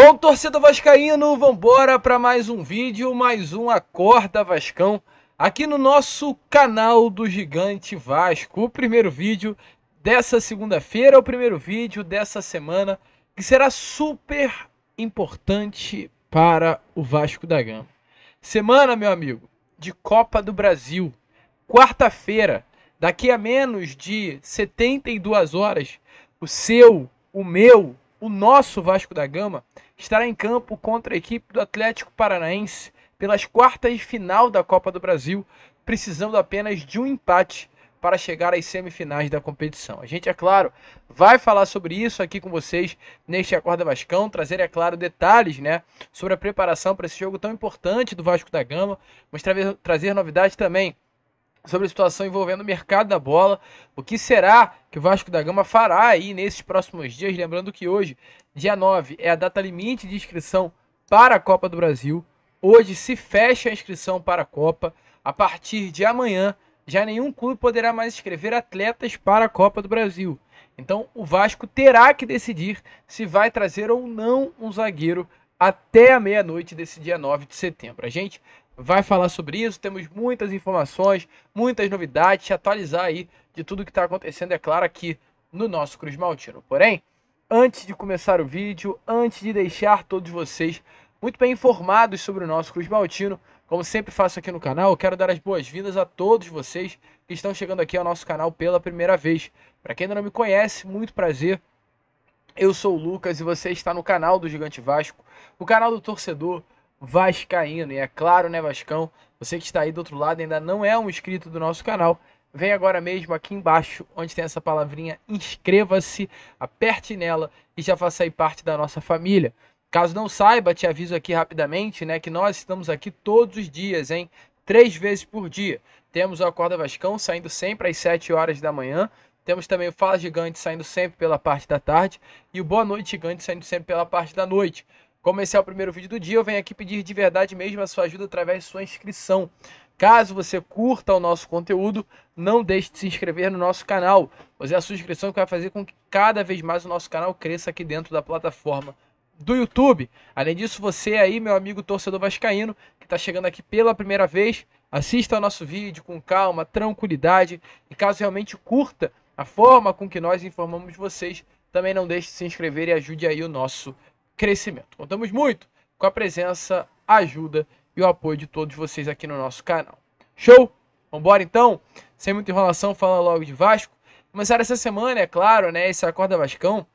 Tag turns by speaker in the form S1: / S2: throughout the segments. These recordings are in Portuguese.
S1: Bom, torcida vascaíno, vambora para mais um vídeo, mais um Acorda Vascão, aqui no nosso canal do Gigante Vasco. O primeiro vídeo dessa segunda-feira, o primeiro vídeo dessa semana, que será super importante para o Vasco da Gama. Semana, meu amigo, de Copa do Brasil. Quarta-feira, daqui a menos de 72 horas, o seu, o meu, o nosso Vasco da Gama estará em campo contra a equipe do Atlético Paranaense pelas quartas de final da Copa do Brasil, precisando apenas de um empate para chegar às semifinais da competição. A gente, é claro, vai falar sobre isso aqui com vocês neste Acorda Vascão, trazer, é claro, detalhes né, sobre a preparação para esse jogo tão importante do Vasco da Gama, mas trazer, trazer novidades também sobre a situação envolvendo o mercado da bola. O que será que o Vasco da Gama fará aí nesses próximos dias? Lembrando que hoje, dia 9, é a data limite de inscrição para a Copa do Brasil. Hoje se fecha a inscrição para a Copa. A partir de amanhã, já nenhum clube poderá mais inscrever atletas para a Copa do Brasil. Então, o Vasco terá que decidir se vai trazer ou não um zagueiro até a meia-noite desse dia 9 de setembro. A gente vai falar sobre isso. Temos muitas informações, muitas novidades, te atualizar aí de tudo que está acontecendo, é claro, aqui no nosso Cruz Maltino. Porém, antes de começar o vídeo, antes de deixar todos vocês muito bem informados sobre o nosso Cruz Maltino, como sempre faço aqui no canal, quero dar as boas-vindas a todos vocês que estão chegando aqui ao nosso canal pela primeira vez. Para quem ainda não me conhece, muito prazer. Eu sou o Lucas e você está no canal do Gigante Vasco, o canal do torcedor, vascaíno. E é claro, né, Vascão, você que está aí do outro lado ainda não é um inscrito do nosso canal, vem agora mesmo aqui embaixo, onde tem essa palavrinha inscreva-se, aperte nela e já faça aí parte da nossa família. Caso não saiba, te aviso aqui rapidamente, né, que nós estamos aqui todos os dias, hein? Três vezes por dia. Temos o Acorda Vascão saindo sempre às 7 horas da manhã. Temos também o Fala Gigante saindo sempre pela parte da tarde e o Boa Noite Gigante saindo sempre pela parte da noite. Como esse é o primeiro vídeo do dia, eu venho aqui pedir de verdade mesmo a sua ajuda através de sua inscrição. Caso você curta o nosso conteúdo, não deixe de se inscrever no nosso canal, pois é a sua inscrição que vai fazer com que cada vez mais o nosso canal cresça aqui dentro da plataforma do YouTube. Além disso, você aí, meu amigo torcedor vascaíno, que está chegando aqui pela primeira vez, assista ao nosso vídeo com calma, tranquilidade e caso realmente curta a forma com que nós informamos vocês, também não deixe de se inscrever e ajude aí o nosso crescimento. Contamos muito com a presença, a ajuda e o apoio de todos vocês aqui no nosso canal. Show? Vambora então? Sem muita enrolação, falando logo de Vasco. Começar essa semana, é claro, né? Esse Acorda Vascão,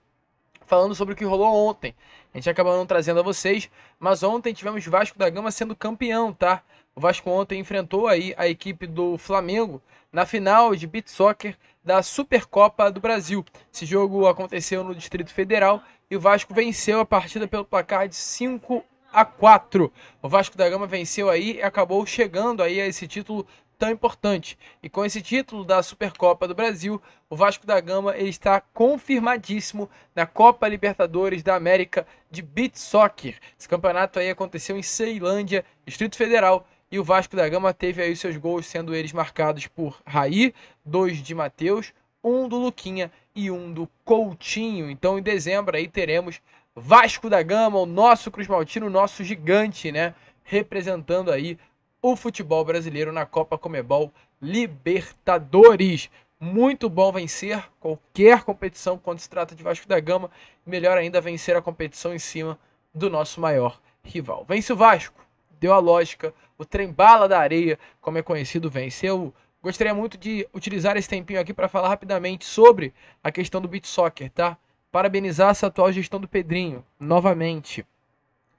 S1: falando sobre o que rolou ontem. A gente acabou não trazendo a vocês, mas ontem tivemos Vasco da Gama sendo campeão, tá? O Vasco ontem enfrentou aí a equipe do Flamengo na final de beat soccer da Supercopa do Brasil. Esse jogo aconteceu no Distrito Federal e o Vasco venceu a partida pelo placar de 5 a 4. O Vasco da Gama venceu aí e acabou chegando aí a esse título tão importante. E com esse título da Supercopa do Brasil, o Vasco da Gama está confirmadíssimo na Copa Libertadores da América de Beach Soccer. Esse campeonato aí aconteceu em Ceilândia, Distrito Federal, e o Vasco da Gama teve aí seus gols, sendo eles marcados por Raí, dois de Matheus, um do Luquinha e um do Coutinho. Então em dezembro aí teremos Vasco da Gama, o nosso Cruz Maltino, o nosso gigante, né? Representando aí o futebol brasileiro na Copa Comebol Libertadores. Muito bom vencer qualquer competição quando se trata de Vasco da Gama. Melhor ainda vencer a competição em cima do nosso maior rival. Vence o Vasco, deu a lógica o trem bala da areia, como é conhecido, venceu. Gostaria muito de utilizar esse tempinho aqui para falar rapidamente sobre a questão do beat soccer, tá? Parabenizar essa atual gestão do Pedrinho, novamente.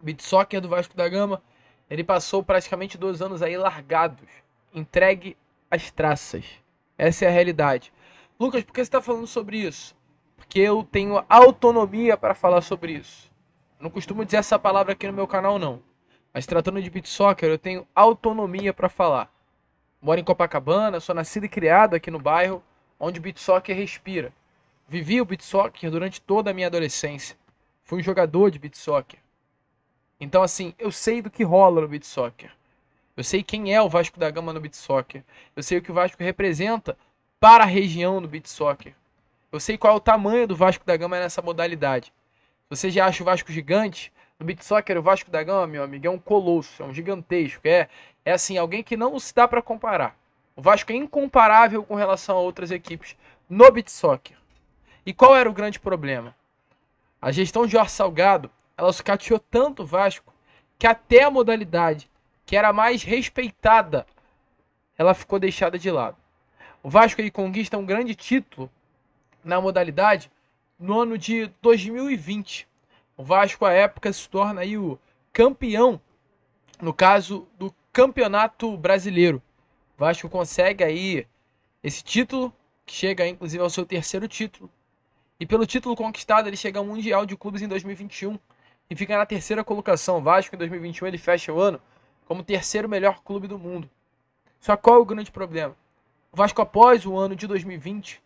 S1: Beat soccer do Vasco da Gama, ele passou praticamente dois anos aí largados, entregue às traças. Essa é a realidade. Lucas, por que você está falando sobre isso? Porque eu tenho autonomia para falar sobre isso. Não costumo dizer essa palavra aqui no meu canal, não. Mas tratando de beat soccer, eu tenho autonomia para falar. Moro em Copacabana, sou nascido e criado aqui no bairro onde o beat soccer respira. Vivi o beat soccer durante toda a minha adolescência. Fui um jogador de beat soccer. Então assim, eu sei do que rola no beat soccer. Eu sei quem é o Vasco da Gama no beat soccer. Eu sei o que o Vasco representa para a região no beat soccer. Eu sei qual é o tamanho do Vasco da Gama nessa modalidade. Se você já acha o Vasco gigante, no beat soccer, o Vasco da Gama, meu amigo, é um colosso, é um gigantesco. É, é assim, alguém que não se dá para comparar. O Vasco é incomparável com relação a outras equipes no beat soccer. E qual era o grande problema? A gestão de Jorge Salgado, ela sucateou tanto o Vasco que até a modalidade que era mais respeitada, ela ficou deixada de lado. O Vasco aí conquista um grande título na modalidade no ano de 2020. O Vasco, à época, se torna aí o campeão, no caso do Campeonato Brasileiro. O Vasco consegue aí esse título, que chega inclusive ao seu terceiro título. E pelo título conquistado, ele chega ao Mundial de Clubes em 2021 e fica na terceira colocação. O Vasco, em 2021, ele fecha o ano como terceiro melhor clube do mundo. Só qual é o grande problema? O Vasco, após o ano de 2020,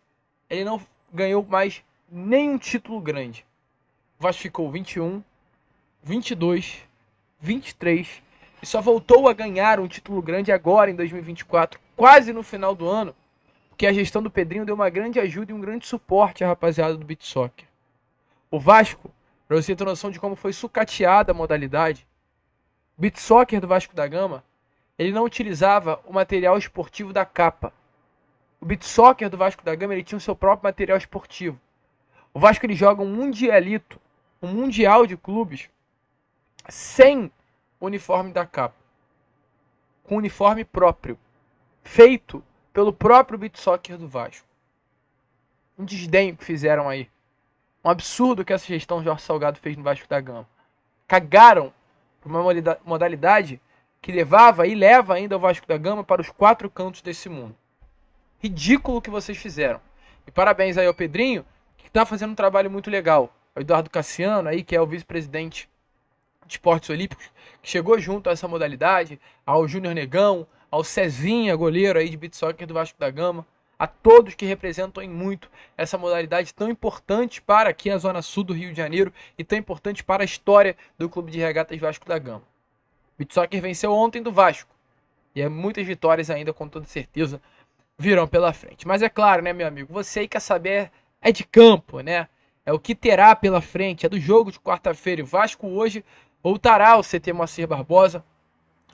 S1: ele não ganhou mais nenhum título grande. O Vasco ficou 21, 22, 23 e só voltou a ganhar um título grande agora em 2024, quase no final do ano, porque a gestão do Pedrinho deu uma grande ajuda e um grande suporte à rapaziada do beat soccer. O Vasco, para você ter noção de como foi sucateada a modalidade, o beat soccer do Vasco da Gama, ele não utilizava o material esportivo da capa. O beat soccer do Vasco da Gama, ele tinha o seu próprio material esportivo. O Vasco ele joga um mundialito um Mundial de Clubes sem uniforme da capa, com uniforme próprio, feito pelo próprio beat soccer do Vasco. Um desdenho que fizeram aí. Um absurdo que essa gestão Jorge Salgado fez no Vasco da Gama. Cagaram uma modalidade que levava e leva ainda o Vasco da Gama para os quatro cantos desse mundo. Ridículo o que vocês fizeram. E parabéns aí ao Pedrinho, que está fazendo um trabalho muito legal. Eduardo Cassiano aí, que é o vice-presidente de esportes olímpicos, que chegou junto a essa modalidade, ao Júnior Negão, ao Cezinha, goleiro aí de beat soccer do Vasco da Gama, a todos que representam em muito essa modalidade tão importante para aqui a zona sul do Rio de Janeiro e tão importante para a história do Clube de Regatas Vasco da Gama. Beat soccer venceu ontem do Vasco e é muitas vitórias ainda com toda certeza virão pela frente. Mas é claro, né, meu amigo, você aí quer saber é de campo, né? é o que terá pela frente, é do jogo de quarta-feira. Vasco hoje voltará ao CT Moacir Barbosa.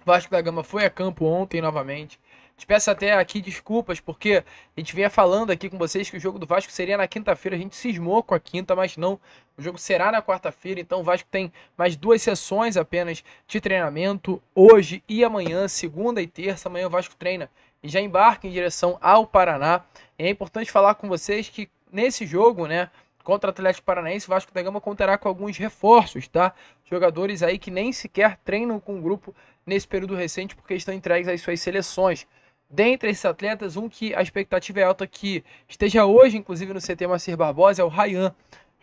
S1: Vasco da Gama foi a campo ontem novamente. Te peço até aqui desculpas, porque a gente vinha falando aqui com vocês que o jogo do Vasco seria na quinta-feira. A gente cismou com a quinta, mas não. O jogo será na quarta-feira, então o Vasco tem mais duas sessões apenas de treinamento hoje e amanhã, segunda e terça. Amanhã o Vasco treina e já embarca em direção ao Paraná. E é importante falar com vocês que nesse jogo, né? contra o Atlético Paranaense, Vasco da Gama contará com alguns reforços, tá? Jogadores aí que nem sequer treinam com o grupo nesse período recente porque estão entregues às suas seleções. Dentre esses atletas, um que a expectativa é alta que esteja hoje, inclusive no CT Macir Barbosa, é o Rayan.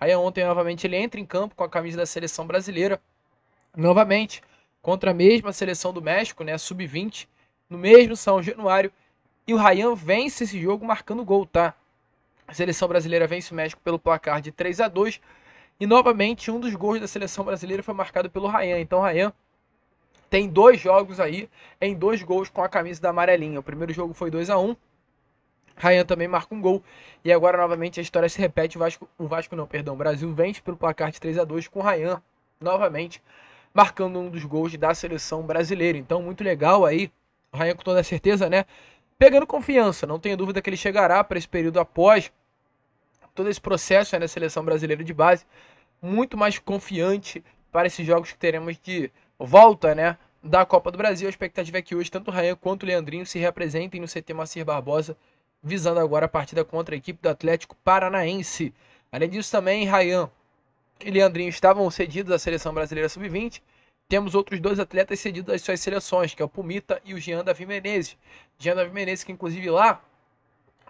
S1: Rayan ontem novamente ele entra em campo com a camisa da seleção brasileira, novamente contra a mesma seleção do México, né, sub-20, no mesmo São Januário, e o Rayan vence esse jogo marcando gol, tá? A seleção brasileira vence o México pelo placar de 3 a 2 e novamente um dos gols da seleção brasileira foi marcado pelo Ryan Então Ryan tem dois jogos aí em dois gols com a camisa da amarelinha. O primeiro jogo foi 2 a 1. Ryan também marca um gol e agora novamente a história se repete. O Vasco, o Vasco não, perdão, o Brasil vence pelo placar de 3 a 2 com Ryan novamente marcando um dos gols da seleção brasileira. Então muito legal aí. O Ryan, com toda certeza, né? pegando confiança. Não tenho dúvida que ele chegará para esse período após todo esse processo na né, seleção brasileira de base, muito mais confiante para esses jogos que teremos de volta, né? Da Copa do Brasil, a expectativa é que hoje tanto o Rayan quanto o Leandrinho se representem no CT Macir Barbosa, visando agora a partida contra a equipe do Atlético Paranaense. Além disso, também Rayan e Leandrinho estavam cedidos à seleção brasileira sub-20, temos outros dois atletas cedidos às suas seleções, que é o Pumita e o Jean Davi Menezes. Jean Davi Menezes, que inclusive lá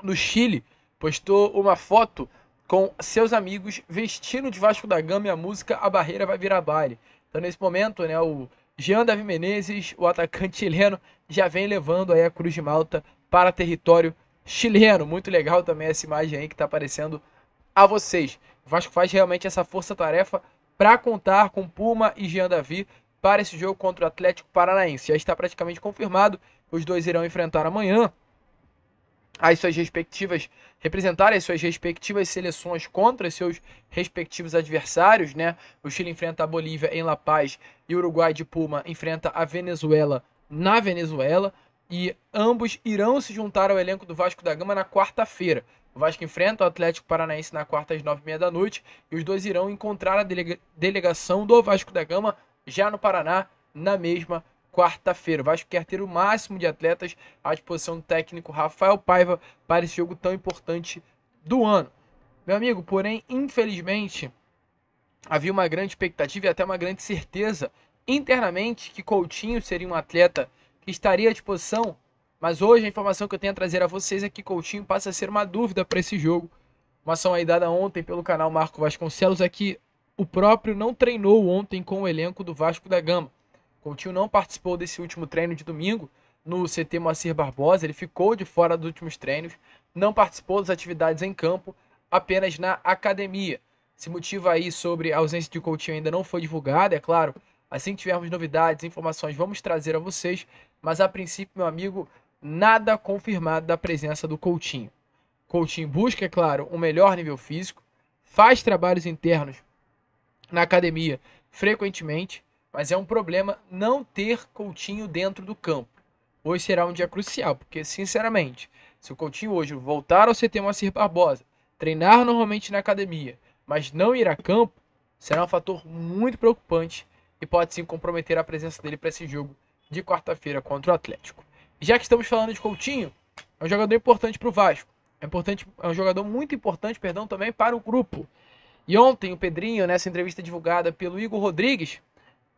S1: no Chile postou uma foto com seus amigos vestindo de Vasco da Gama e a música A Barreira Vai Virar Baile. Então nesse momento, né, o Jean Davi Menezes, o atacante chileno, já vem levando aí a Cruz de Malta para território chileno. Muito legal também essa imagem aí que está aparecendo a vocês. O Vasco faz realmente essa força-tarefa para contar com Puma e Jean Davi para esse jogo contra o Atlético Paranaense. Já está praticamente confirmado, os dois irão enfrentar amanhã as suas respectivas representar as suas respectivas seleções contra seus respectivos adversários, né? O Chile enfrenta a Bolívia em La Paz e o Uruguai de Puma enfrenta a Venezuela na Venezuela e ambos irão se juntar ao elenco do Vasco da Gama na quarta-feira. O Vasco enfrenta o Atlético Paranaense na quarta às nove e meia da noite e os dois irão encontrar a delega delegação do Vasco da Gama já no Paraná, na mesma quarta-feira. O Vasco quer ter o máximo de atletas à disposição do técnico Rafael Paiva para esse jogo tão importante do ano. Meu amigo, porém, infelizmente, havia uma grande expectativa e até uma grande certeza internamente que Coutinho seria um atleta que estaria à disposição, mas hoje a informação que eu tenho a trazer a vocês é que Coutinho passa a ser uma dúvida para esse jogo. Uma ação aí dada ontem pelo canal Marco Vasconcelos aqui é o próprio não treinou ontem com o elenco do Vasco da Gama. Coutinho não participou desse último treino de domingo no CT Moacir Barbosa, ele ficou de fora dos últimos treinos, não participou das atividades em campo, apenas na academia. Esse motivo aí sobre a ausência de Coutinho ainda não foi divulgado, é claro. Assim que tivermos novidades, informações, vamos trazer a vocês, mas a princípio, meu amigo, nada confirmado da presença do Coutinho. Coutinho busca, é claro, um melhor nível físico, faz trabalhos internos na academia frequentemente, mas é um problema não ter Coutinho dentro do campo. Hoje será um dia crucial, porque, sinceramente, se o Coutinho hoje voltar ao CT Moacir Barbosa, treinar normalmente na academia, mas não ir a campo, será um fator muito preocupante e pode sim comprometer a presença dele para esse jogo de quarta-feira contra o Atlético. já que estamos falando de Coutinho, é um jogador importante para o Vasco. É, importante, é um jogador muito importante, perdão, também para o grupo. E ontem o Pedrinho, nessa entrevista divulgada pelo Igor Rodrigues,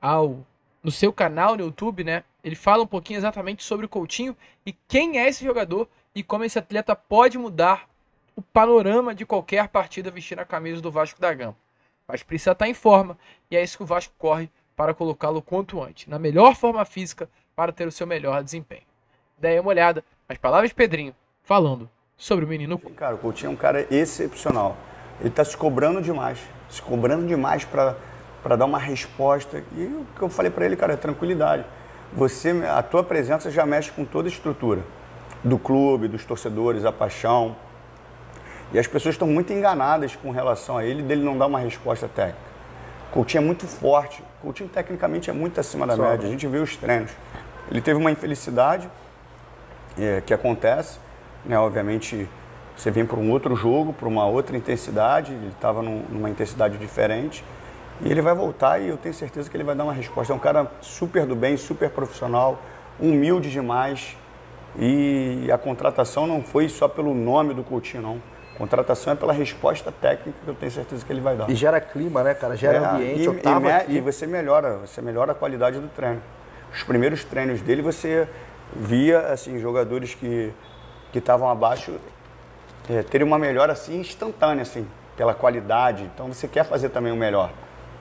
S1: ao no seu canal no YouTube, né? Ele fala um pouquinho exatamente sobre o Coutinho e quem é esse jogador e como esse atleta pode mudar o panorama de qualquer partida vestindo a camisa do Vasco da Gama. Mas precisa estar em forma e é isso que o Vasco corre para colocá-lo quanto antes, na melhor forma física para ter o seu melhor desempenho. Daí uma olhada as palavras de Pedrinho falando sobre o menino.
S2: Cara, o Coutinho é um cara excepcional. Ele está se cobrando demais, se cobrando demais para dar uma resposta. E o que eu falei para ele, cara, é tranquilidade. Você, a tua presença já mexe com toda a estrutura do clube, dos torcedores, a paixão. E as pessoas estão muito enganadas com relação a ele, dele não dar uma resposta técnica. Coutinho é muito forte, Coutinho tecnicamente é muito acima da média, a gente vê os treinos. Ele teve uma infelicidade é, que acontece, né, obviamente você vem para um outro jogo, para uma outra intensidade, ele estava num, numa intensidade diferente. E ele vai voltar e eu tenho certeza que ele vai dar uma resposta. É um cara super do bem, super profissional, humilde demais. E a contratação não foi só pelo nome do Coutinho, não. A contratação é pela resposta técnica que eu tenho certeza que ele vai dar. E gera clima, né, cara? Gera é, ambiente. E, e, e, você melhora, você melhora a qualidade do treino. Os primeiros treinos dele você via assim jogadores que que estavam abaixo é, ter uma melhora assim instantânea, assim, pela qualidade. Então você quer fazer também o melhor.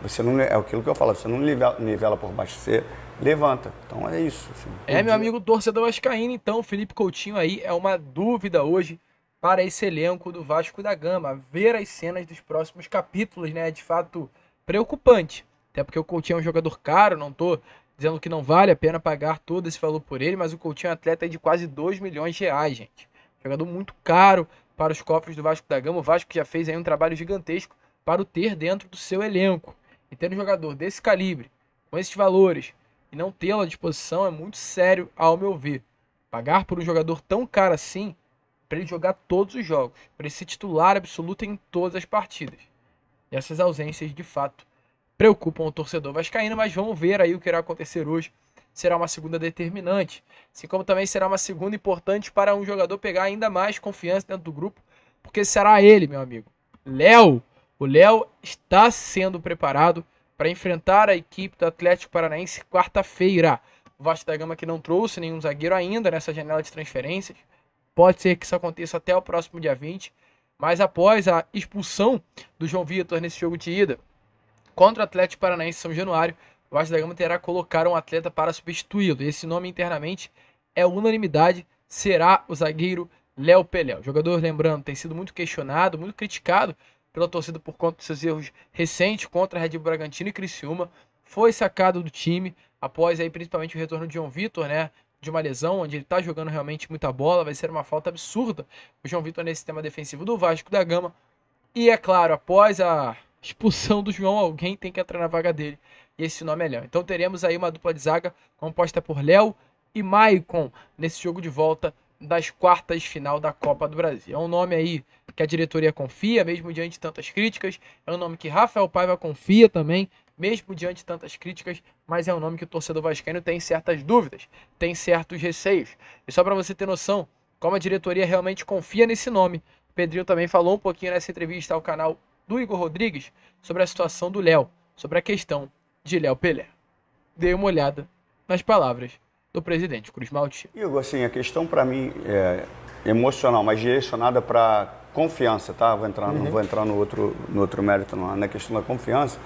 S2: Você não é aquilo que eu falo, você não nivela, nivela por baixo, você levanta. Então é isso. Assim. é meu amigo
S1: torcedor vascaíno, então Felipe Coutinho aí é uma dúvida hoje para esse elenco do Vasco da Gama. Ver as cenas dos próximos capítulos, né, é de fato preocupante. Até porque o Coutinho é um jogador caro, não tô dizendo que não vale a pena pagar todo esse valor por ele, mas o Coutinho é um atleta de quase 2 milhões de reais, gente. Jogador muito caro, para os cofres do Vasco da Gama. O Vasco já fez aí um trabalho gigantesco para o ter dentro do seu elenco. E ter um jogador desse calibre, com esses valores, e não tê-lo à disposição é muito sério, ao meu ver. Pagar por um jogador tão caro assim, para ele jogar todos os jogos, para ele ser titular absoluto em todas as partidas. E essas ausências, de fato, preocupam o torcedor vascaíno, mas vamos ver aí o que irá acontecer hoje será uma segunda determinante, assim como também será uma segunda importante para um jogador pegar ainda mais confiança dentro do grupo, porque será ele, meu amigo. Léo, o Léo está sendo preparado para enfrentar a equipe do Atlético Paranaense quarta-feira. O Vasco da Gama que não trouxe nenhum zagueiro ainda nessa janela de transferências. Pode ser que isso aconteça até o próximo dia 20, mas após a expulsão do João Vitor nesse jogo de ida contra o Atlético Paranaense São Januário, o Vasco da Gama terá que colocar um atleta para substituí-lo. Esse nome internamente é unanimidade, será o zagueiro Léo Pelé. O jogador, lembrando, tem sido muito questionado, muito criticado pela torcida por conta dos seus erros recentes contra Red Bull Bragantino e Criciúma. Foi sacado do time após aí principalmente o retorno de João Vitor, né? de uma lesão, onde ele está jogando realmente muita bola, vai ser uma falta absurda o João Vitor nesse sistema defensivo do Vasco da Gama. E é claro, após a expulsão do João, alguém tem que entrar na vaga dele e esse nome é Léo. Então teremos aí uma dupla de zaga composta por Léo e Maicon nesse jogo de volta das quartas final da Copa do Brasil. É um nome aí que a diretoria confia, mesmo diante de tantas críticas. É um nome que Rafael Paiva confia também, mesmo diante de tantas críticas, mas é um nome que o torcedor vascaíno tem certas dúvidas, tem certos receios. E só para você ter noção como a diretoria realmente confia nesse nome, o Pedrinho também falou um pouquinho nessa entrevista ao canal do Igor Rodrigues sobre a situação do Léo, sobre a questão de Léo Pelé. Dei uma olhada nas palavras do presidente Cruz Malti.
S2: Igor, assim, a questão para mim é emocional, mas direcionada para confiança, tá? Vou entrar, uhum. Não vou entrar no outro, no outro mérito, não. na questão da confiança.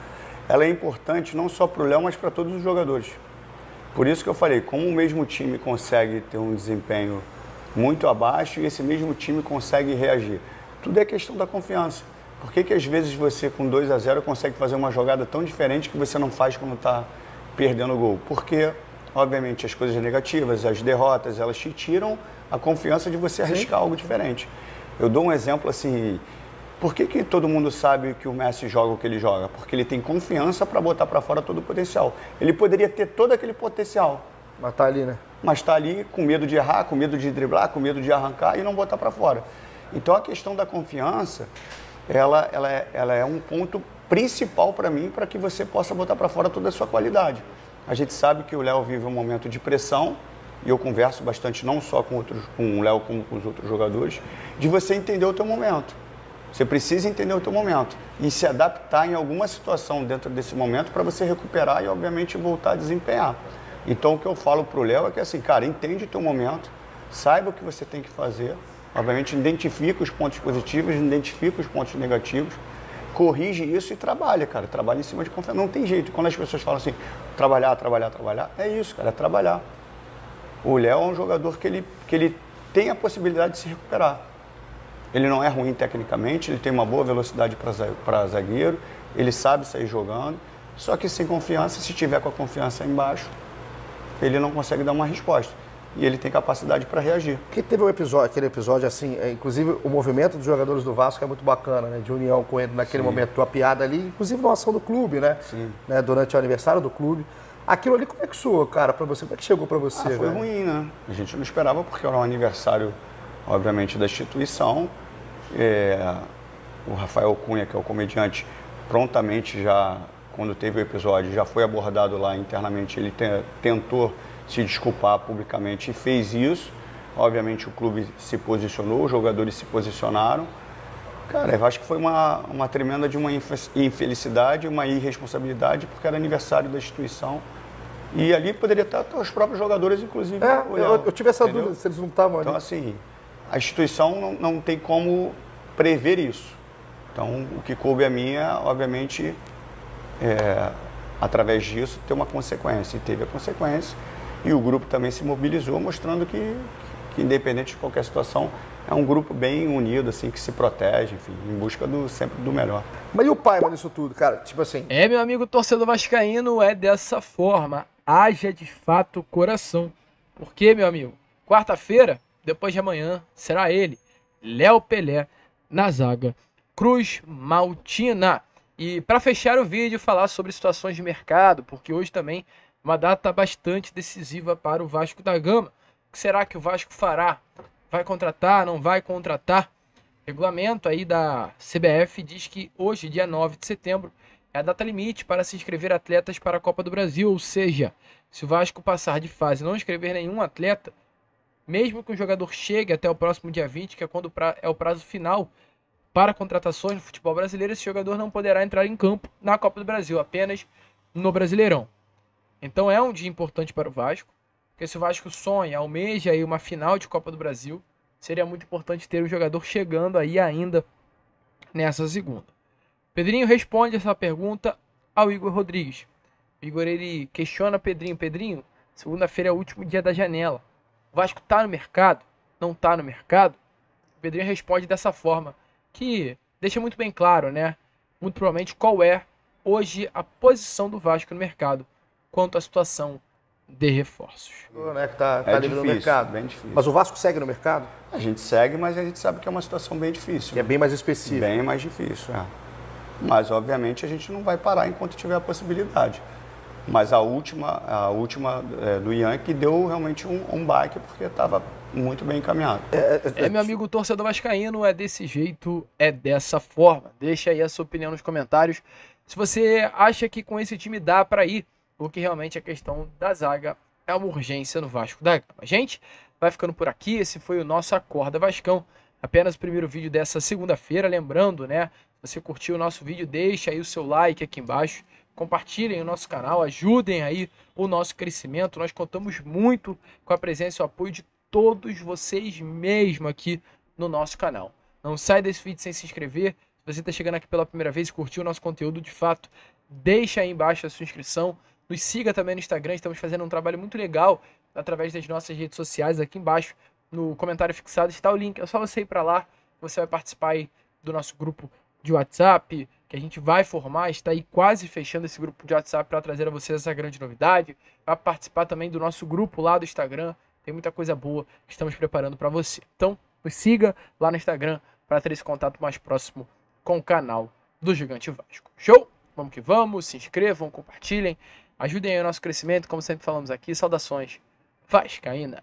S2: Ela é importante não só para o Léo, mas para todos os jogadores. Por isso que eu falei, como o mesmo time consegue ter um desempenho muito abaixo e esse mesmo time consegue reagir. Tudo é questão da confiança. Por que, que às vezes você com 2 a 0 consegue fazer uma jogada tão diferente que você não faz quando está perdendo o gol? Porque, obviamente, as coisas negativas, as derrotas, elas te tiram a confiança de você arriscar Sim. algo diferente. Eu dou um exemplo assim, por que, que todo mundo sabe que o Messi joga o que ele joga? Porque ele tem confiança para botar para fora todo o potencial. Ele poderia ter todo aquele potencial. Mas está ali, né? Mas está ali com medo de errar, com medo de driblar, com medo de arrancar e não botar para fora. Então a questão da confiança ela, ela, é, ela é um ponto principal para mim para que você possa botar para fora toda a sua qualidade. A gente sabe que o Léo vive um momento de pressão e eu converso bastante não só com, outros, com o Léo, como com os outros jogadores, de você entender o teu momento. Você precisa entender o teu momento e se adaptar em alguma situação dentro desse momento para você recuperar e, obviamente, voltar a desempenhar. Então, o que eu falo para o Léo é que, assim, cara, entende o teu momento, saiba o que você tem que fazer, Obviamente, identifica os pontos positivos, identifica os pontos negativos, corrige isso e trabalha, cara. Trabalha em cima de confiança. Não tem jeito. Quando as pessoas falam assim, trabalhar, trabalhar, trabalhar, é isso, cara, é trabalhar. O Léo é um jogador que ele, que ele tem a possibilidade de se recuperar. Ele não é ruim tecnicamente, ele tem uma boa velocidade para zagueiro, ele sabe sair jogando. Só que sem confiança, se tiver com a confiança embaixo, ele não consegue dar uma resposta e ele tem capacidade para reagir. Que teve um episódio, aquele episódio assim, é, inclusive o movimento dos jogadores do Vasco é muito bacana, né? De união com ele naquele Sim. momento, uma piada ali, inclusive uma ação do clube, né? Sim. Né? Durante o aniversário do clube. Aquilo ali como é que soou, cara, para você? Como é que chegou para você? Ah, foi velho? ruim, né? A gente não esperava porque era um aniversário, obviamente, da instituição. É, o Rafael Cunha, que é o comediante, prontamente já, quando teve o episódio, já foi abordado lá internamente. Ele te, tentou se desculpar publicamente e fez isso. Obviamente o clube se posicionou, os jogadores se posicionaram. Cara, eu acho que foi uma, uma tremenda de uma infelicidade, uma irresponsabilidade, porque era aniversário da instituição. E ali poderia estar os próprios jogadores, inclusive. É, eu, eu, tive essa entendeu? dúvida se eles não estavam então, ali. Então, assim, a instituição não, não tem como prever isso. Então, o que coube a mim é, obviamente, é, através disso, ter uma consequência. E teve a consequência e o grupo também se mobilizou, mostrando que, que independente de qualquer situação, é um grupo bem unido, assim, que se protege, enfim, em busca do,
S1: sempre do melhor. Mas e o mano, isso tudo, cara? Tipo assim. É, meu amigo torcedor vascaíno, é dessa forma. Haja de fato coração. Porque, meu amigo, quarta-feira, depois de amanhã, será ele, Léo Pelé, na zaga. Cruz Maltina. E para fechar o vídeo, falar sobre situações de mercado, porque hoje também uma data bastante decisiva para o Vasco da Gama. O que será que o Vasco fará? Vai contratar? Não vai contratar? Regulamento aí da CBF diz que hoje, dia 9 de setembro, é a data limite para se inscrever atletas para a Copa do Brasil, ou seja, se o Vasco passar de fase e não inscrever nenhum atleta, mesmo que o jogador chegue até o próximo dia 20, que é quando é o prazo final para contratações no futebol brasileiro, esse jogador não poderá entrar em campo na Copa do Brasil, apenas no Brasileirão. Então é um dia importante para o Vasco, porque se o Vasco sonha, almeja aí uma final de Copa do Brasil, seria muito importante ter um jogador chegando aí ainda nessa segunda. Pedrinho responde essa pergunta ao Igor Rodrigues. O Igor ele questiona Pedrinho, Pedrinho, segunda-feira é o último dia da janela. O Vasco tá no mercado? Não tá no mercado? O Pedrinho responde dessa forma, que deixa muito bem claro, né? Muito provavelmente qual é hoje a posição do Vasco no mercado quanto à situação de reforços. Né, que tá, tá é livre difícil, no mercado. Bem difícil. Mas o
S2: Vasco segue no mercado? A gente segue, mas a gente sabe que é uma situação bem difícil. Que é bem mais específica. Bem mais difícil, é. Mas, obviamente, a gente não vai parar enquanto tiver a possibilidade. Mas a última, a última é, do Ian é que deu realmente um, um baque, porque estava muito bem encaminhado. É, é, é, é, meu
S1: amigo torcedor vascaíno, é desse jeito, é dessa forma. Deixa aí a sua opinião nos comentários. Se você acha que com esse time dá para ir o que realmente a é questão da zaga é uma urgência no Vasco da Gama. Gente, vai ficando por aqui. Esse foi o nosso Acorda Vascão. Apenas o primeiro vídeo dessa segunda-feira. Lembrando, né? Se você curtiu o nosso vídeo, deixa aí o seu like aqui embaixo. Compartilhem o nosso canal, ajudem aí o nosso crescimento. Nós contamos muito com a presença e o apoio de todos vocês mesmo aqui no nosso canal. Não sai desse vídeo sem se inscrever. Se você está chegando aqui pela primeira vez e curtiu o nosso conteúdo de fato, deixa aí embaixo a sua inscrição. Nos siga também no Instagram, estamos fazendo um trabalho muito legal através das nossas redes sociais. Aqui embaixo, no comentário fixado, está o link. É só você ir para lá, você vai participar aí do nosso grupo de WhatsApp, que a gente vai formar, está aí quase fechando esse grupo de WhatsApp para trazer a vocês essa grande novidade. Vai participar também do nosso grupo lá do Instagram, tem muita coisa boa que estamos preparando para você. Então, nos siga lá no Instagram para ter esse contato mais próximo com o canal do Gigante Vasco. Show? Vamos que vamos, se inscrevam, compartilhem. Ajudem aí o nosso crescimento, como sempre falamos aqui. Saudações vascaínas!